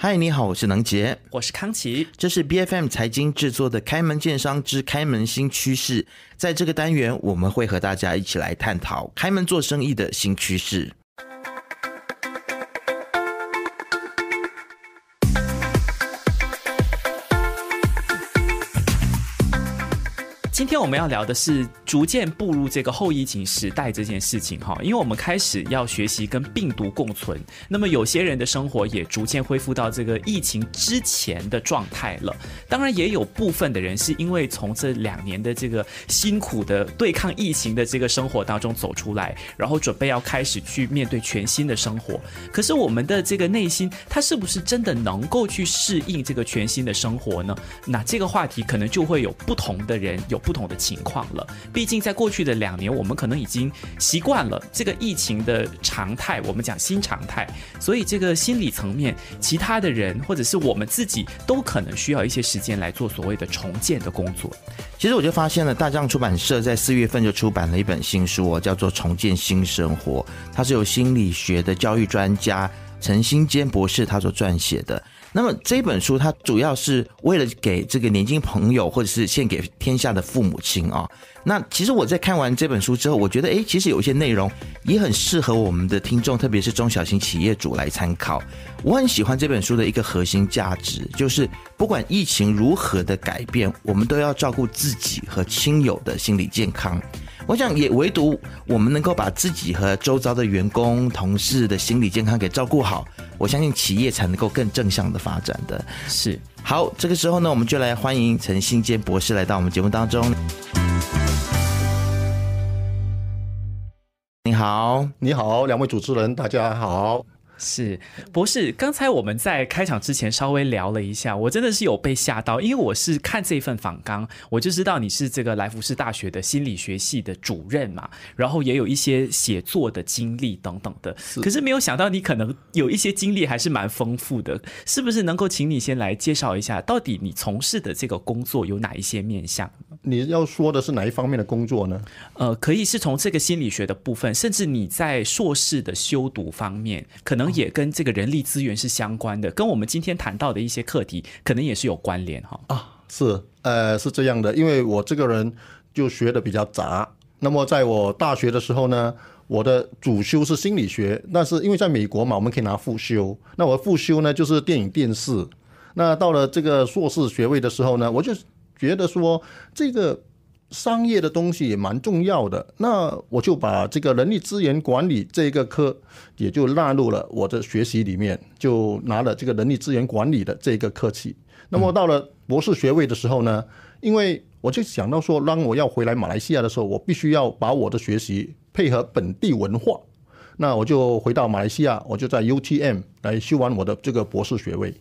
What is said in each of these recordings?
嗨，你好，我是能杰，我是康奇，这是 B F M 财经制作的《开门见商之开门新趋势》。在这个单元，我们会和大家一起来探讨开门做生意的新趋势。今天我们要聊的是逐渐步入这个后疫情时代这件事情哈，因为我们开始要学习跟病毒共存。那么有些人的生活也逐渐恢复到这个疫情之前的状态了。当然，也有部分的人是因为从这两年的这个辛苦的对抗疫情的这个生活当中走出来，然后准备要开始去面对全新的生活。可是我们的这个内心，他是不是真的能够去适应这个全新的生活呢？那这个话题可能就会有不同的人有。不同的情况了。毕竟在过去的两年，我们可能已经习惯了这个疫情的常态，我们讲新常态，所以这个心理层面，其他的人或者是我们自己，都可能需要一些时间来做所谓的重建的工作。其实我就发现了，大将出版社在四月份就出版了一本新书，叫做《重建新生活》，它是由心理学的教育专家陈新坚博士他所撰写的。那么这本书它主要是为了给这个年轻朋友，或者是献给天下的父母亲啊。那其实我在看完这本书之后，我觉得，诶，其实有一些内容也很适合我们的听众，特别是中小型企业主来参考。我很喜欢这本书的一个核心价值，就是不管疫情如何的改变，我们都要照顾自己和亲友的心理健康。我想，也唯独我们能够把自己和周遭的员工、同事的心理健康给照顾好，我相信企业才能够更正向的发展的。是好，这个时候呢，我们就来欢迎陈新坚博士来到我们节目当中。你好，你好，两位主持人，大家好。是，博士，刚才我们在开场之前稍微聊了一下，我真的是有被吓到，因为我是看这份访纲，我就知道你是这个来福士大学的心理学系的主任嘛，然后也有一些写作的经历等等的，可是没有想到你可能有一些经历还是蛮丰富的，是不是能够请你先来介绍一下，到底你从事的这个工作有哪一些面向？你要说的是哪一方面的工作呢？呃，可以是从这个心理学的部分，甚至你在硕士的修读方面，可能也跟这个人力资源是相关的，跟我们今天谈到的一些课题可能也是有关联哈。啊，是，呃，是这样的，因为我这个人就学的比较杂。那么在我大学的时候呢，我的主修是心理学，但是因为在美国嘛，我们可以拿副修。那我副修呢就是电影电视。那到了这个硕士学位的时候呢，我就。觉得说这个商业的东西也蛮重要的，那我就把这个人力资源管理这一个科也就纳入了我的学习里面，就拿了这个人力资源管理的这一个科系。那么到了博士学位的时候呢，因为我就想到说，当我要回来马来西亚的时候，我必须要把我的学习配合本地文化，那我就回到马来西亚，我就在 UTM 来修完我的这个博士学位。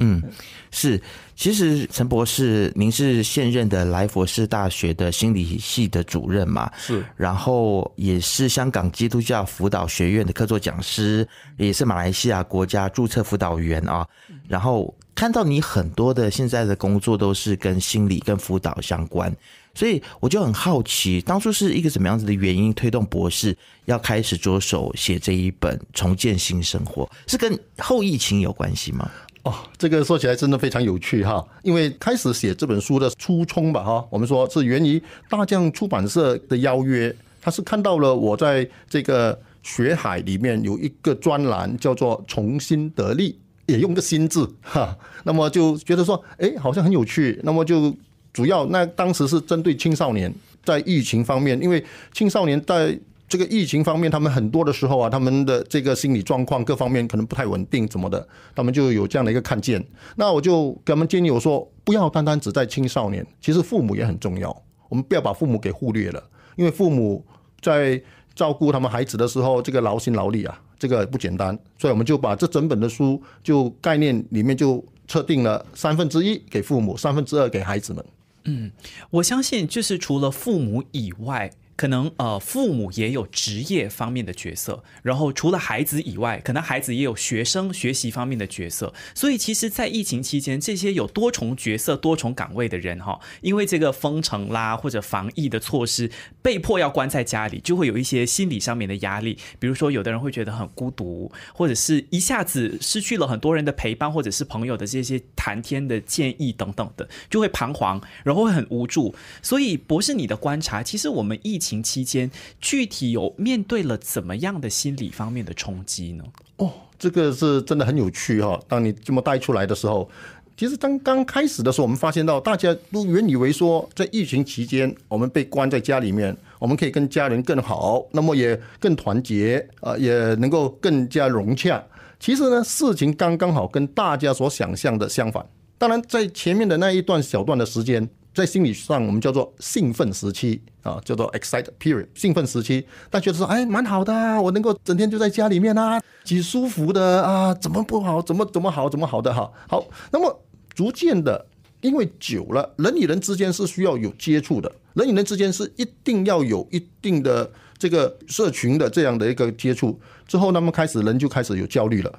嗯，是。其实陈博士，您是现任的莱佛士大学的心理系的主任嘛？是。然后也是香港基督教辅导学院的客座讲师，也是马来西亚国家注册辅导员啊。然后看到你很多的现在的工作都是跟心理跟辅导相关，所以我就很好奇，当初是一个什么样子的原因推动博士要开始着手写这一本《重建新生活》，是跟后疫情有关系吗？哦，这个说起来真的非常有趣哈，因为开始写这本书的初衷吧哈，我们说是源于大将出版社的邀约，他是看到了我在这个学海里面有一个专栏叫做“重新得力”，也用个“新”字哈，那么就觉得说，哎，好像很有趣，那么就主要那当时是针对青少年在疫情方面，因为青少年在。这个疫情方面，他们很多的时候啊，他们的这个心理状况各方面可能不太稳定，怎么的，他们就有这样的一个看见。那我就给他们建议我说，不要单单只在青少年，其实父母也很重要，我们不要把父母给忽略了，因为父母在照顾他们孩子的时候，这个劳心劳力啊，这个不简单。所以我们就把这整本的书就概念里面就测定了三分之一给父母，三分之二给孩子们。嗯，我相信就是除了父母以外。可能呃，父母也有职业方面的角色，然后除了孩子以外，可能孩子也有学生学习方面的角色。所以其实，在疫情期间，这些有多重角色、多重岗位的人哈，因为这个封城啦或者防疫的措施，被迫要关在家里，就会有一些心理上面的压力。比如说，有的人会觉得很孤独，或者是一下子失去了很多人的陪伴，或者是朋友的这些谈天的建议等等的，就会彷徨，然后会很无助。所以，博士，你的观察，其实我们一。疫情期间，具体有面对了怎么样的心理方面的冲击呢？哦，这个是真的很有趣哈。当你这么带出来的时候，其实当刚开始的时候，我们发现到大家都原以为说，在疫情期间我们被关在家里面，我们可以跟家人更好，那么也更团结，呃，也能够更加融洽。其实呢，事情刚刚好跟大家所想象的相反。当然，在前面的那一段小段的时间。在心理上，我们叫做兴奋时期啊，叫做 excite period 兴奋时期。大家说，哎，蛮好的，我能够整天就在家里面啊，几舒服的啊，怎么不好？怎么怎么好？怎么好的？哈？好。那么逐渐的，因为久了，人与人之间是需要有接触的，人与人之间是一定要有一定的这个社群的这样的一个接触。之后，那么开始人就开始有焦虑了。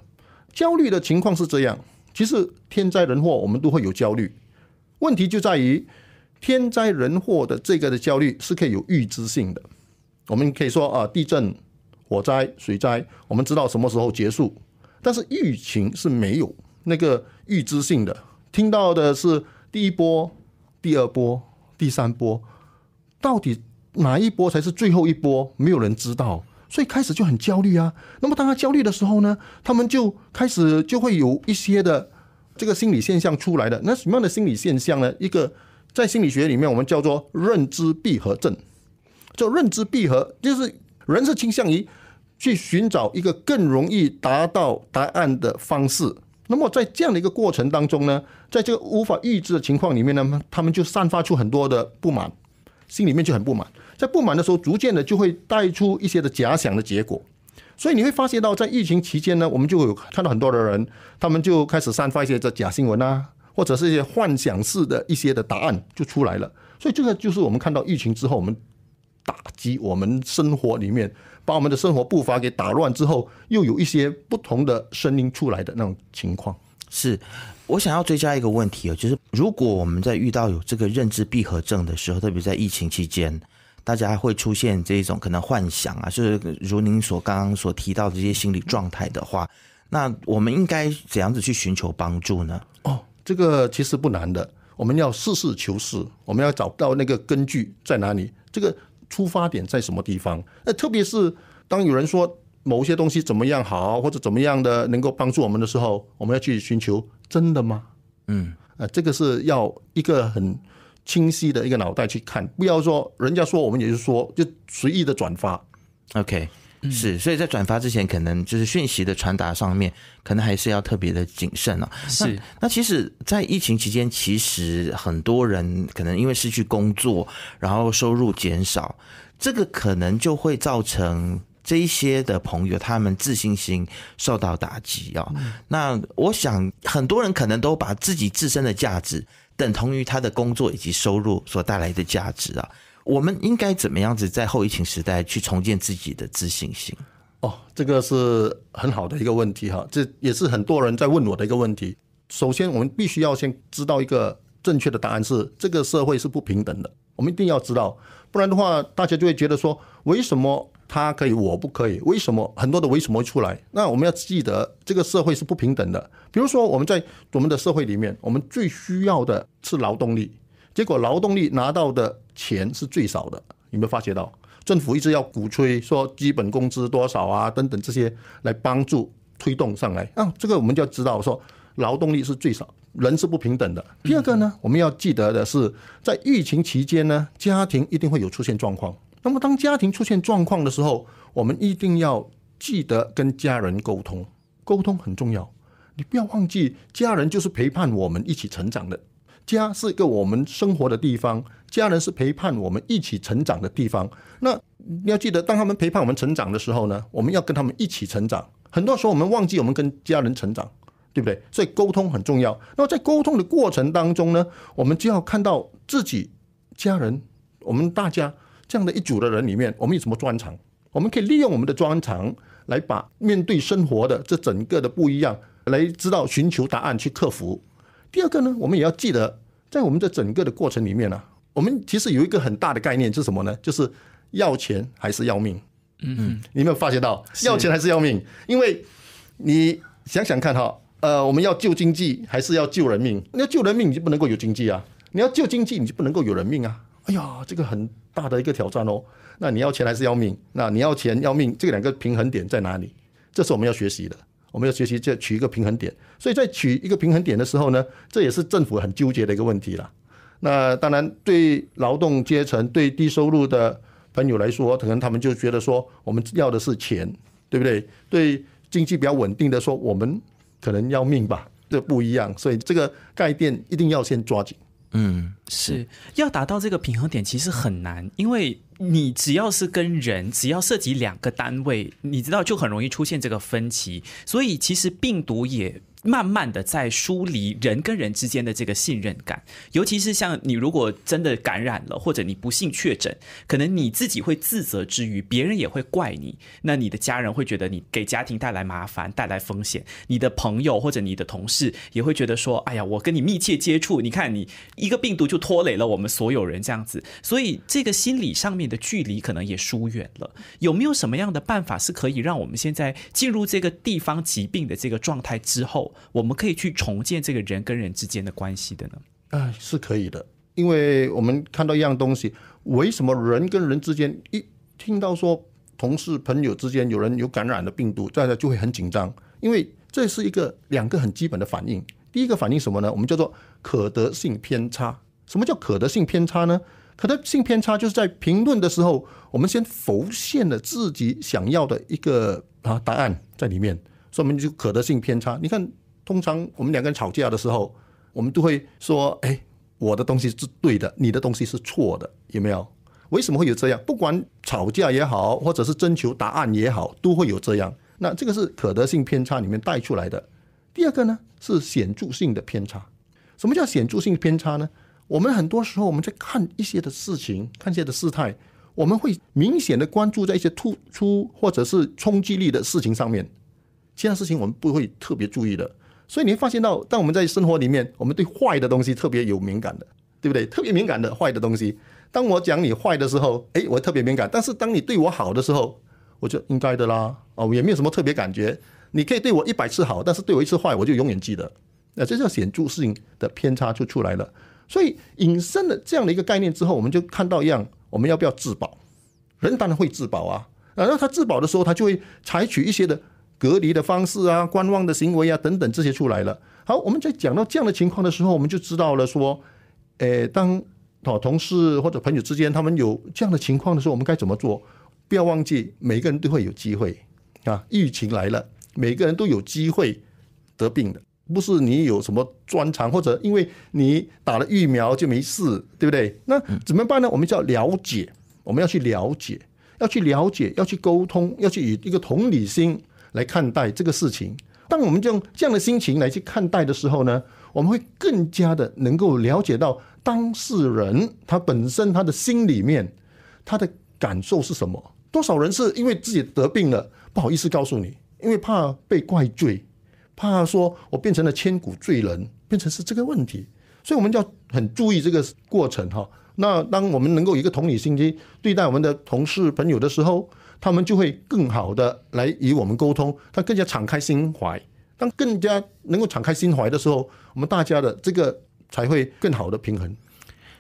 焦虑的情况是这样，其实天灾人祸我们都会有焦虑，问题就在于。天灾人祸的这个的焦虑是可以有预知性的，我们可以说啊，地震、火灾、水灾，我们知道什么时候结束，但是疫情是没有那个预知性的，听到的是第一波、第二波、第三波，到底哪一波才是最后一波，没有人知道，所以开始就很焦虑啊。那么当他焦虑的时候呢，他们就开始就会有一些的这个心理现象出来的。那什么样的心理现象呢？一个在心理学里面，我们叫做认知闭合症，就认知闭合，就是人是倾向于去寻找一个更容易达到答案的方式。那么在这样的一个过程当中呢，在这个无法预知的情况里面呢，他们就散发出很多的不满，心里面就很不满。在不满的时候，逐渐的就会带出一些的假想的结果。所以你会发现到，在疫情期间呢，我们就有看到很多的人，他们就开始散发一些这假新闻啊。或者是一些幻想式的一些的答案就出来了，所以这个就是我们看到疫情之后，我们打击我们生活里面，把我们的生活步伐给打乱之后，又有一些不同的声音出来的那种情况。是，我想要追加一个问题啊，就是如果我们在遇到有这个认知闭合症的时候，特别在疫情期间，大家会出现这种可能幻想啊，就是如您所刚刚所提到的这些心理状态的话，那我们应该怎样子去寻求帮助呢？哦。这个其实不难的，我们要实事求是，我们要找到那个根据在哪里，这个出发点在什么地方。那特别是当有人说某些东西怎么样好，或者怎么样的能够帮助我们的时候，我们要去寻求真的吗？嗯，啊，这个是要一个很清晰的一个脑袋去看，不要说人家说我们也是说就随意的转发。OK。是，所以在转发之前，可能就是讯息的传达上面，可能还是要特别的谨慎了。是，那其实，在疫情期间，其实很多人可能因为失去工作，然后收入减少，这个可能就会造成这一些的朋友他们自信心受到打击啊。那我想，很多人可能都把自己自身的价值等同于他的工作以及收入所带来的价值啊。我们应该怎么样子在后疫情时代去重建自己的自信心？哦，这个是很好的一个问题哈，这也是很多人在问我的一个问题。首先，我们必须要先知道一个正确的答案是：这个社会是不平等的。我们一定要知道，不然的话，大家就会觉得说，为什么他可以，我不可以？为什么很多的为什么出来？那我们要记得，这个社会是不平等的。比如说，我们在我们的社会里面，我们最需要的是劳动力，结果劳动力拿到的。钱是最少的，有没有发觉到？政府一直要鼓吹说基本工资多少啊，等等这些来帮助推动上来。啊，这个我们就要知道说劳动力是最少，人是不平等的。第二个呢，我们要记得的是，在疫情期间呢，家庭一定会有出现状况。那么当家庭出现状况的时候，我们一定要记得跟家人沟通，沟通很重要。你不要忘记，家人就是陪伴我们一起成长的，家是一个我们生活的地方。家人是陪伴我们一起成长的地方。那你要记得，当他们陪伴我们成长的时候呢，我们要跟他们一起成长。很多时候，我们忘记我们跟家人成长，对不对？所以沟通很重要。那么在沟通的过程当中呢，我们就要看到自己、家人、我们大家这样的一组的人里面，我们有什么专长，我们可以利用我们的专长来把面对生活的这整个的不一样，来知道寻求答案去克服。第二个呢，我们也要记得，在我们的整个的过程里面呢。我们其实有一个很大的概念，就是什么呢？就是要钱还是要命？嗯，你有没有发觉到要钱还是要命？因为你想想看哈，呃，我们要救经济还是要救人命？你要救人命，你就不能够有经济啊；你要救经济，你就不能够有人命啊。哎呀，这个很大的一个挑战哦。那你要钱还是要命？那你要钱要命，这两个平衡点在哪里？这是我们要学习的。我们要学习这取一个平衡点。所以在取一个平衡点的时候呢，这也是政府很纠结的一个问题啦。那当然，对劳动阶层、对低收入的朋友来说，可能他们就觉得说，我们要的是钱，对不对？对经济比较稳定的说，我们可能要命吧，这不一样。所以这个概念一定要先抓紧。嗯，是要达到这个平衡点，其实很难，因为你只要是跟人，只要涉及两个单位，你知道就很容易出现这个分歧。所以其实病毒也。慢慢的在疏离人跟人之间的这个信任感，尤其是像你如果真的感染了，或者你不幸确诊，可能你自己会自责之余，别人也会怪你。那你的家人会觉得你给家庭带来麻烦、带来风险；你的朋友或者你的同事也会觉得说：哎呀，我跟你密切接触，你看你一个病毒就拖累了我们所有人这样子。所以这个心理上面的距离可能也疏远了。有没有什么样的办法是可以让我们现在进入这个地方疾病的这个状态之后？我们可以去重建这个人跟人之间的关系的呢？啊，是可以的，因为我们看到一样东西，为什么人跟人之间一听到说同事朋友之间有人有感染的病毒，大家就会很紧张？因为这是一个两个很基本的反应。第一个反应什么呢？我们叫做可得性偏差。什么叫可得性偏差呢？可得性偏差就是在评论的时候，我们先浮现了自己想要的一个啊答案在里面，说明就可得性偏差。你看。通常我们两个人吵架的时候，我们都会说：“哎，我的东西是对的，你的东西是错的，有没有？”为什么会有这样？不管吵架也好，或者是征求答案也好，都会有这样。那这个是可得性偏差里面带出来的。第二个呢，是显著性的偏差。什么叫显著性偏差呢？我们很多时候我们在看一些的事情、看一些的事态，我们会明显的关注在一些突出或者是冲击力的事情上面，其他事情我们不会特别注意的。所以你会发现到，当我们在生活里面，我们对坏的东西特别有敏感的，对不对？特别敏感的坏的东西。当我讲你坏的时候，哎，我特别敏感；但是当你对我好的时候，我就应该的啦，哦，也没有什么特别感觉。你可以对我一百次好，但是对我一次坏，我就永远记得。那这叫显著性的偏差就出来了。所以引申了这样的一个概念之后，我们就看到一样，我们要不要自保？人当然会自保啊。然后他自保的时候，他就会采取一些的。隔离的方式啊，观望的行为啊，等等这些出来了。好，我们在讲到这样的情况的时候，我们就知道了说，诶，当好同事或者朋友之间他们有这样的情况的时候，我们该怎么做？不要忘记，每个人都会有机会啊。疫情来了，每个人都有机会得病的，不是你有什么专长或者因为你打了疫苗就没事，对不对？那怎么办呢？我们叫了解，我们要去了解，要去了解，要去沟通，要去以一个同理心。来看待这个事情。当我们用这样的心情来去看待的时候呢，我们会更加的能够了解到当事人他本身他的心里面他的感受是什么。多少人是因为自己得病了不好意思告诉你，因为怕被怪罪，怕说我变成了千古罪人，变成是这个问题。所以我们要很注意这个过程哈。那当我们能够一个同理心去对待我们的同事朋友的时候。他们就会更好的来与我们沟通，他更加敞开心怀，当更加能够敞开心怀的时候，我们大家的这个才会更好的平衡。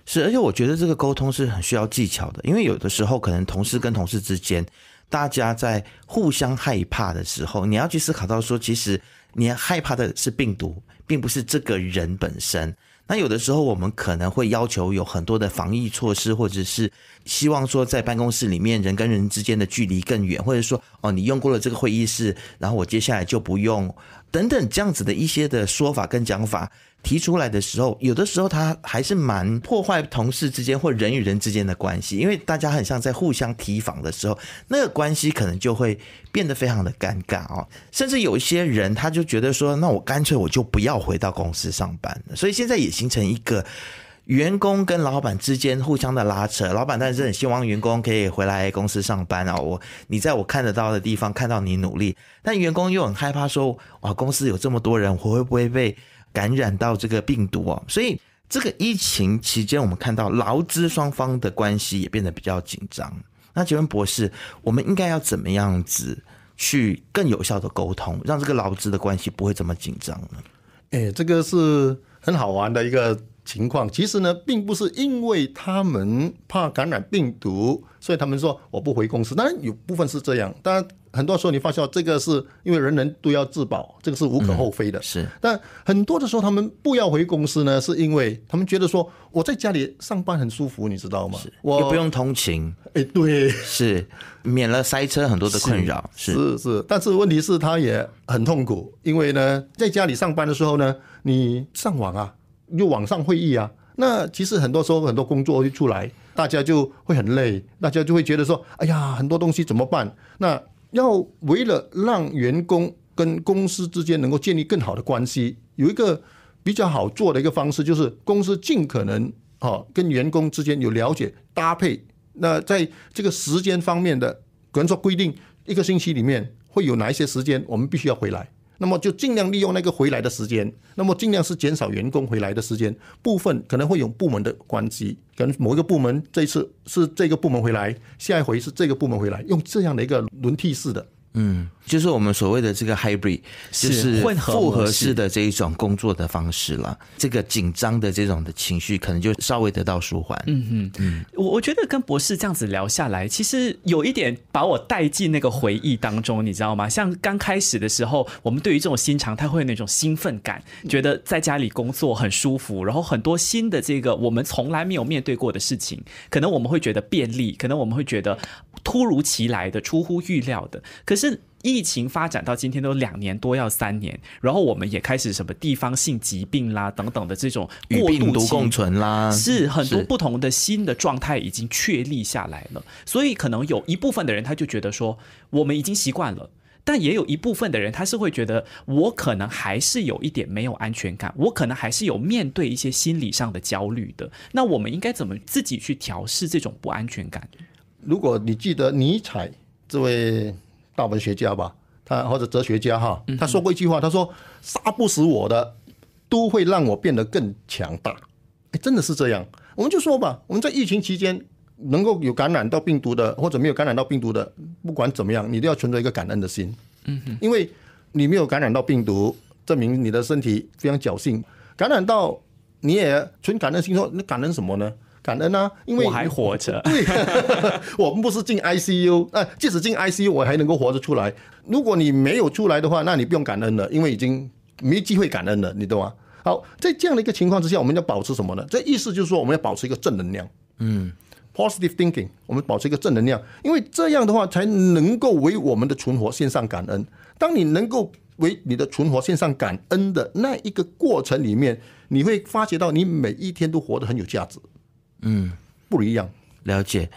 是，而且我觉得这个沟通是很需要技巧的，因为有的时候可能同事跟同事之间，大家在互相害怕的时候，你要去思考到说，其实你害怕的是病毒，并不是这个人本身。那有的时候，我们可能会要求有很多的防疫措施，或者是希望说，在办公室里面人跟人之间的距离更远，或者说，哦，你用过了这个会议室，然后我接下来就不用，等等这样子的一些的说法跟讲法。提出来的时候，有的时候他还是蛮破坏同事之间或人与人之间的关系，因为大家很像在互相提防的时候，那个关系可能就会变得非常的尴尬哦。甚至有一些人，他就觉得说，那我干脆我就不要回到公司上班了。所以现在也形成一个员工跟老板之间互相的拉扯。老板但是很希望员工可以回来公司上班哦，我你在我看得到的地方看到你努力，但员工又很害怕说，哇，公司有这么多人，我会不会被？感染到这个病毒哦，所以这个疫情期间，我们看到劳资双方的关系也变得比较紧张。那请问博士，我们应该要怎么样子去更有效的沟通，让这个劳资的关系不会这么紧张呢？哎，这个是很好玩的一个情况。其实呢，并不是因为他们怕感染病毒，所以他们说我不回公司。当然有部分是这样，但。很多时候你发现这个是因为人人都要自保，这个是无可厚非的。是，但很多的时候他们不要回公司呢，是因为他们觉得说我在家里上班很舒服，你知道吗？我不用通勤。哎，对，是免了塞车很多的困扰。是是，但是问题是他也很痛苦，因为呢，在家里上班的时候呢，你上网啊，又网上会议啊，那其实很多时候很多工作一出来，大家就会很累，大家就会觉得说，哎呀，很多东西怎么办？那要为了让员工跟公司之间能够建立更好的关系，有一个比较好做的一个方式，就是公司尽可能啊跟员工之间有了解搭配。那在这个时间方面的，可能说规定一个星期里面会有哪一些时间，我们必须要回来。那么就尽量利用那个回来的时间，那么尽量是减少员工回来的时间，部分可能会有部门的关机，能某一个部门这一次是这个部门回来，下一回是这个部门回来，用这样的一个轮替式的。嗯，就是我们所谓的这个 hybrid，就是混合式的这一种工作的方式了。这个紧张的这种的情绪，可能就稍微得到舒缓。嗯嗯嗯，我我觉得跟博士这样子聊下来，其实有一点把我带进那个回忆当中，你知道吗？像刚开始的时候，我们对于这种新常态会有那种兴奋感，觉得在家里工作很舒服，然后很多新的这个我们从来没有面对过的事情，可能我们会觉得便利，可能我们会觉得。突如其来的、出乎预料的，可是疫情发展到今天都两年多，要三年，然后我们也开始什么地方性疾病啦、等等的这种与病毒共存啦，是很多不同的新的状态已经确立下来了。所以可能有一部分的人他就觉得说我们已经习惯了，但也有一部分的人他是会觉得我可能还是有一点没有安全感，我可能还是有面对一些心理上的焦虑的。那我们应该怎么自己去调试这种不安全感？如果你记得尼采这位大文学家吧，他或者哲学家哈，他说过一句话，他说杀不死我的，都会让我变得更强大。哎，真的是这样，我们就说吧，我们在疫情期间能够有感染到病毒的，或者没有感染到病毒的，不管怎么样，你都要存着一个感恩的心。嗯，因为你没有感染到病毒，证明你的身体非常侥幸；感染到你也存感恩心，说你感恩什么呢？感恩啊，因为我还活着。对，我们不是进 ICU，那即使进 ICU，我还能够活着出来。如果你没有出来的话，那你不用感恩了，因为已经没机会感恩了，你懂吗？好，在这样的一个情况之下，我们要保持什么呢？这意思就是说，我们要保持一个正能量，嗯，positive thinking，我们保持一个正能量，因为这样的话才能够为我们的存活献上感恩。当你能够为你的存活献上感恩的那一个过程里面，你会发觉到你每一天都活得很有价值。嗯，不一样。了解，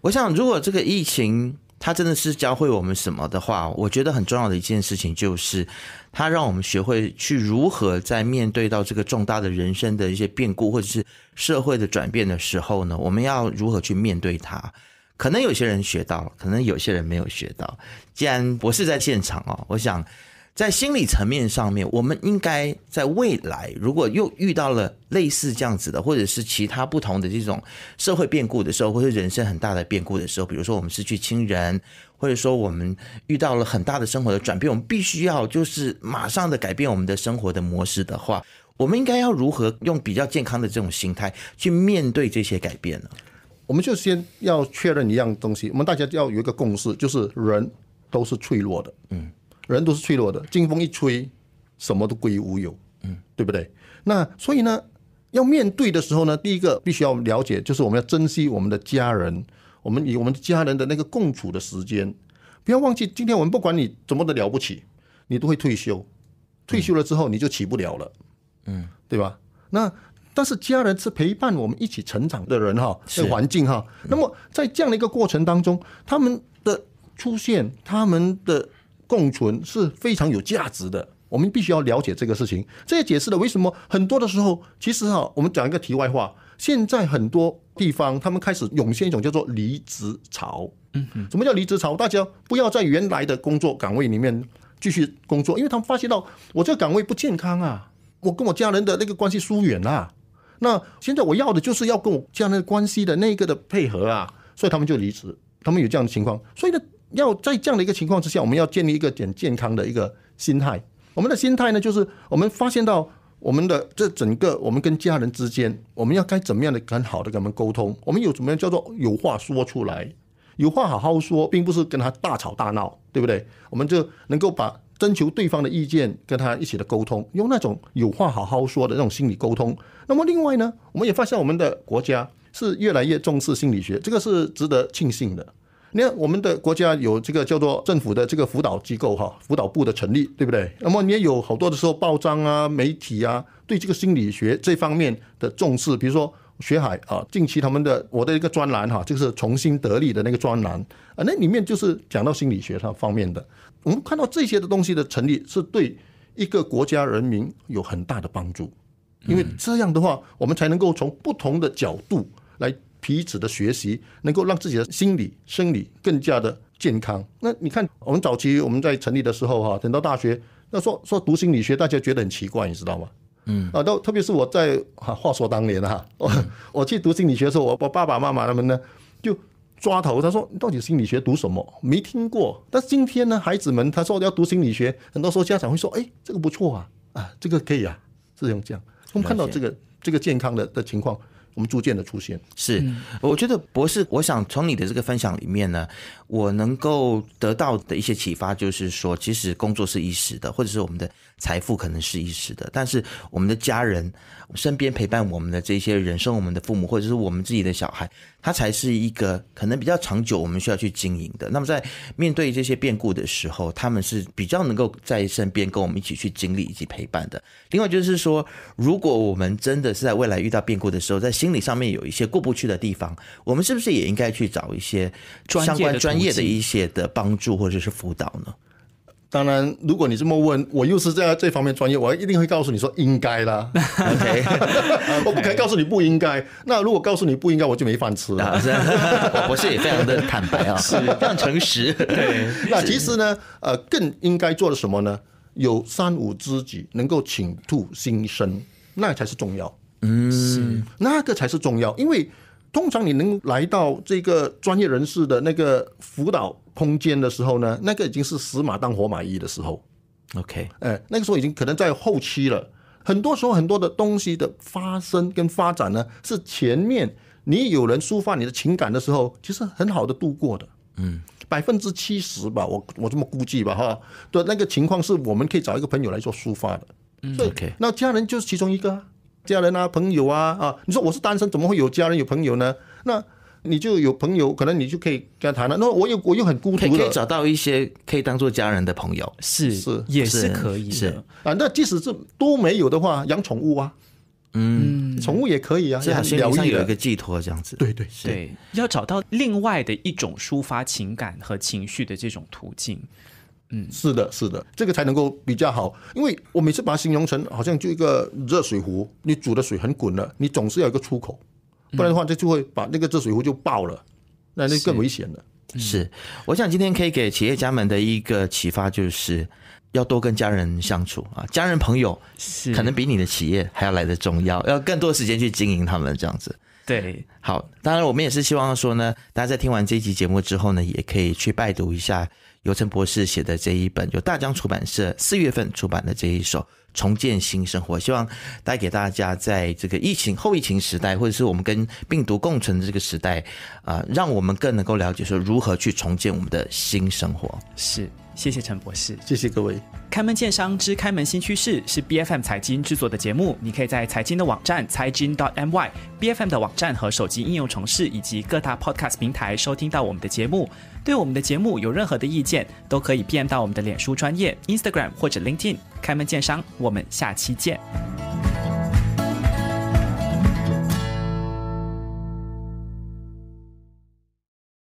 我想，如果这个疫情它真的是教会我们什么的话，我觉得很重要的一件事情就是，它让我们学会去如何在面对到这个重大的人生的一些变故或者是社会的转变的时候呢，我们要如何去面对它？可能有些人学到了，可能有些人没有学到。既然博士在现场哦，我想。在心理层面上面，我们应该在未来，如果又遇到了类似这样子的，或者是其他不同的这种社会变故的时候，或者人生很大的变故的时候，比如说我们失去亲人，或者说我们遇到了很大的生活的转变，我们必须要就是马上的改变我们的生活的模式的话，我们应该要如何用比较健康的这种心态去面对这些改变呢？我们就先要确认一样东西，我们大家要有一个共识，就是人都是脆弱的，嗯。人都是脆弱的，劲风一吹，什么都归于无有，嗯，对不对？那所以呢，要面对的时候呢，第一个必须要了解，就是我们要珍惜我们的家人，我们与我们家人的那个共处的时间，不要忘记，今天我们不管你怎么的了不起，你都会退休，退休了之后你就起不了了，嗯，对吧？那但是家人是陪伴我们一起成长的人哈，是环境哈，那么在这样的一个过程当中，他们的出现，他们的。共存是非常有价值的，我们必须要了解这个事情。这也解释了为什么很多的时候，其实哈，我们讲一个题外话，现在很多地方他们开始涌现一种叫做“离职潮”。嗯什么叫离职潮？大家不要在原来的工作岗位里面继续工作，因为他们发现到我这个岗位不健康啊，我跟我家人的那个关系疏远啊。那现在我要的就是要跟我家人关系的那个的配合啊，所以他们就离职，他们有这样的情况，所以呢。要在这样的一个情况之下，我们要建立一个健健康的一个心态。我们的心态呢，就是我们发现到我们的这整个我们跟家人之间，我们要该怎么样的很好的跟他们沟通？我们有怎么样叫做有话说出来，有话好好说，并不是跟他大吵大闹，对不对？我们就能够把征求对方的意见，跟他一起的沟通，用那种有话好好说的那种心理沟通。那么另外呢，我们也发现我们的国家是越来越重视心理学，这个是值得庆幸的。你看，我们的国家有这个叫做政府的这个辅导机构哈，辅导部的成立，对不对？那么你也有好多的时候报章啊、媒体啊，对这个心理学这方面的重视，比如说学海啊，近期他们的我的一个专栏哈，就是重新得力的那个专栏啊，那里面就是讲到心理学上方面的。我们看到这些的东西的成立，是对一个国家人民有很大的帮助，因为这样的话，我们才能够从不同的角度来。彼此的学习能够让自己的心理、生理更加的健康。那你看，我们早期我们在成立的时候哈，等到大学，那说说读心理学，大家觉得很奇怪，你知道吗？嗯，啊，都特别是我在，话说当年哈，我我去读心理学的时候，我我爸爸妈妈他们呢就抓头，他说你到底心理学读什么？没听过。但今天呢，孩子们他说要读心理学，很多时候家长会说，哎，这个不错啊，啊，这个可以啊，是用这样他我们看到这个这个健康的的情况。我们逐渐的出现，是我觉得博士，我想从你的这个分享里面呢，我能够得到的一些启发，就是说，其实工作是一时的，或者是我们的财富可能是一时的，但是我们的家人身边陪伴我们的这些人生，我们的父母，或者是我们自己的小孩。它才是一个可能比较长久，我们需要去经营的。那么，在面对这些变故的时候，他们是比较能够在身边跟我们一起去经历以及陪伴的。另外就是说，如果我们真的是在未来遇到变故的时候，在心理上面有一些过不去的地方，我们是不是也应该去找一些相关专业的一些的帮助或者是辅导呢？当然，如果你这么问，我又是在这方面专业，我一定会告诉你说应该啦。OK，我不可以告诉你不应该。那如果告诉你不应该，我就没饭吃了。我是也非常的坦白啊，是，非常诚实。对，那其实呢，呃，更应该做的什么呢？有三五知己，能够倾吐心声，那才是重要。嗯，那个才是重要，因为。通常你能来到这个专业人士的那个辅导空间的时候呢，那个已经是死马当活马医的时候。OK，哎，那个时候已经可能在后期了。很多时候很多的东西的发生跟发展呢，是前面你有人抒发你的情感的时候，其实很好的度过的。嗯，百分之七十吧，我我这么估计吧，哈。的那个情况是我们可以找一个朋友来做抒发的。OK，那家人就是其中一个。啊。家人啊，朋友啊，啊，你说我是单身，怎么会有家人有朋友呢？那你就有朋友，可能你就可以跟他谈了。那我又我又很孤独的，可以找到一些可以当做家人的朋友，是是也是可以的啊。那即使是都没有的话，养宠物啊，嗯，宠物也可以啊，是很心愈上有一个寄托，这样子。对对对，要找到另外的一种抒发情感和情绪的这种途径。嗯，是的，是的，这个才能够比较好，因为我每次把它形容成好像就一个热水壶，你煮的水很滚了，你总是要一个出口，不然的话，这就会把那个热水壶就爆了，那那更危险了。是，我想今天可以给企业家们的一个启发就是，要多跟家人相处啊，家人朋友可能比你的企业还要来的重要，要更多时间去经营他们这样子。对，好，当然我们也是希望说呢，大家在听完这一期节目之后呢，也可以去拜读一下游晨博士写的这一本，由大江出版社四月份出版的这一首《重建新生活》，希望带给大家在这个疫情后疫情时代，或者是我们跟病毒共存的这个时代，啊，让我们更能够了解说如何去重建我们的新生活。是。谢谢陈博士，谢谢各位。开门见商之开门新趋势是 B F M 财经制作的节目，你可以在财经的网站财经 .dot.m y B F M 的网站和手机应用程式以及各大 podcast 平台收听到我们的节目。对我们的节目有任何的意见，都可以变 M 到我们的脸书专业、Instagram 或者 LinkedIn。开门见商，我们下期见。